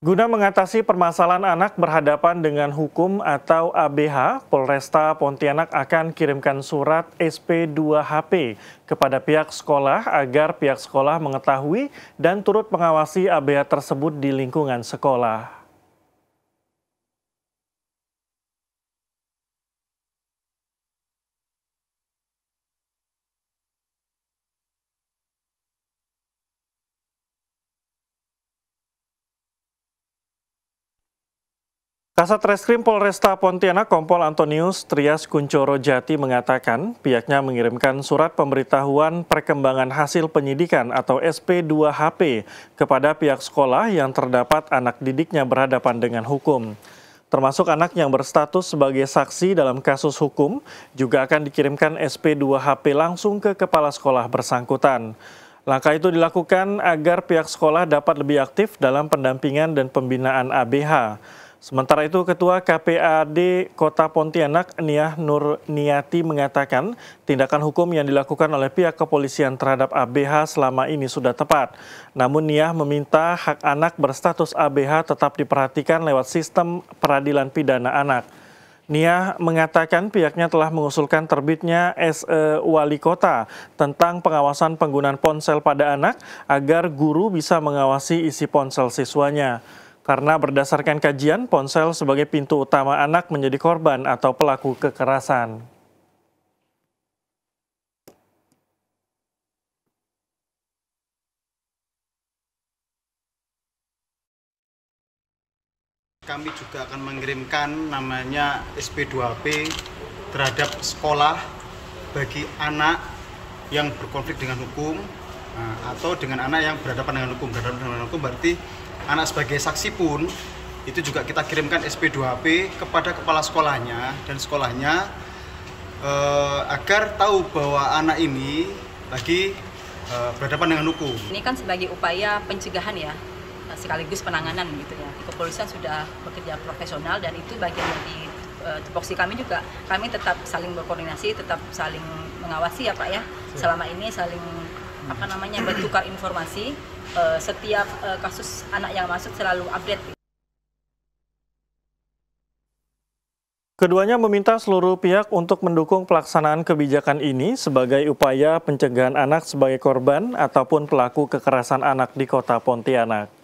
Guna mengatasi permasalahan anak berhadapan dengan hukum atau ABH, Polresta Pontianak akan kirimkan surat SP2HP kepada pihak sekolah agar pihak sekolah mengetahui dan turut mengawasi ABH tersebut di lingkungan sekolah. Kasat Reskrim Polresta Pontianak Kompol Antonius Trias Kuncoro Jati mengatakan pihaknya mengirimkan surat pemberitahuan perkembangan hasil penyidikan atau SP2HP kepada pihak sekolah yang terdapat anak didiknya berhadapan dengan hukum. Termasuk anak yang berstatus sebagai saksi dalam kasus hukum juga akan dikirimkan SP2HP langsung ke kepala sekolah bersangkutan. Langkah itu dilakukan agar pihak sekolah dapat lebih aktif dalam pendampingan dan pembinaan ABH. Sementara itu, Ketua KPAD Kota Pontianak, Niah Nur Niati mengatakan tindakan hukum yang dilakukan oleh pihak kepolisian terhadap ABH selama ini sudah tepat. Namun Niah meminta hak anak berstatus ABH tetap diperhatikan lewat sistem peradilan pidana anak. Nia mengatakan pihaknya telah mengusulkan terbitnya SE Wali Kota tentang pengawasan penggunaan ponsel pada anak agar guru bisa mengawasi isi ponsel siswanya. Karena berdasarkan kajian, ponsel sebagai pintu utama anak menjadi korban atau pelaku kekerasan. Kami juga akan mengirimkan namanya SP2P terhadap sekolah bagi anak yang berkonflik dengan hukum nah, atau dengan anak yang berhadapan dengan hukum berhadapan dengan hukum berarti anak sebagai saksi pun itu juga kita kirimkan SP2HP kepada kepala sekolahnya dan sekolahnya eh, agar tahu bahwa anak ini lagi eh, berhadapan dengan hukum. Ini kan sebagai upaya pencegahan ya sekaligus penanganan gitu ya. Kepolisian sudah bekerja profesional dan itu bagian dari eh, tupoksi kami juga kami tetap saling berkoordinasi tetap saling mengawasi ya pak ya selama ini saling apa namanya bertukar informasi Eh, setiap uh, kasus anak yang masuk selalu update. Keduanya meminta seluruh pihak untuk mendukung pelaksanaan kebijakan ini sebagai upaya pencegahan anak sebagai korban ataupun pelaku kekerasan anak di Kota Pontianak.